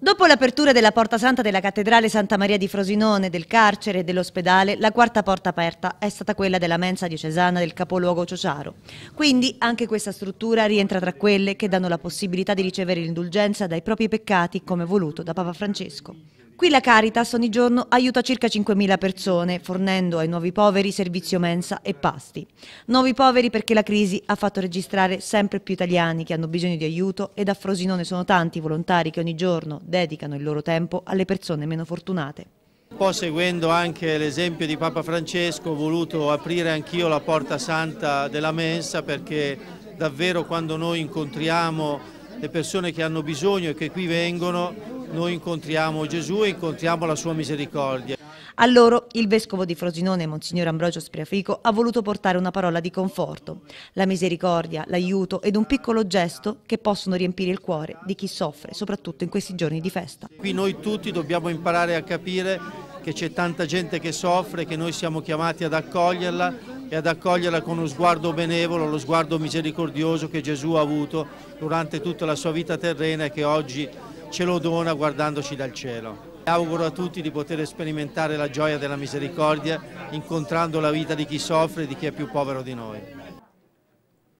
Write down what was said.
Dopo l'apertura della Porta Santa della Cattedrale Santa Maria di Frosinone, del carcere e dell'ospedale, la quarta porta aperta è stata quella della mensa diocesana del capoluogo Ciociaro. Quindi anche questa struttura rientra tra quelle che danno la possibilità di ricevere l'indulgenza dai propri peccati come voluto da Papa Francesco. Qui la Caritas ogni giorno aiuta circa 5.000 persone, fornendo ai nuovi poveri servizio mensa e pasti. Nuovi poveri perché la crisi ha fatto registrare sempre più italiani che hanno bisogno di aiuto ed a Frosinone sono tanti i volontari che ogni giorno dedicano il loro tempo alle persone meno fortunate. Un po' seguendo anche l'esempio di Papa Francesco ho voluto aprire anch'io la porta santa della mensa perché davvero quando noi incontriamo le persone che hanno bisogno e che qui vengono noi incontriamo Gesù e incontriamo la sua misericordia. A loro il vescovo di Frosinone, Monsignor Ambrogio Spriafico, ha voluto portare una parola di conforto, la misericordia, l'aiuto ed un piccolo gesto che possono riempire il cuore di chi soffre, soprattutto in questi giorni di festa. Qui noi tutti dobbiamo imparare a capire che c'è tanta gente che soffre, che noi siamo chiamati ad accoglierla e ad accoglierla con uno sguardo benevolo, lo sguardo misericordioso che Gesù ha avuto durante tutta la sua vita terrena e che oggi ce lo dona guardandoci dal cielo. Auguro a tutti di poter sperimentare la gioia della misericordia incontrando la vita di chi soffre e di chi è più povero di noi.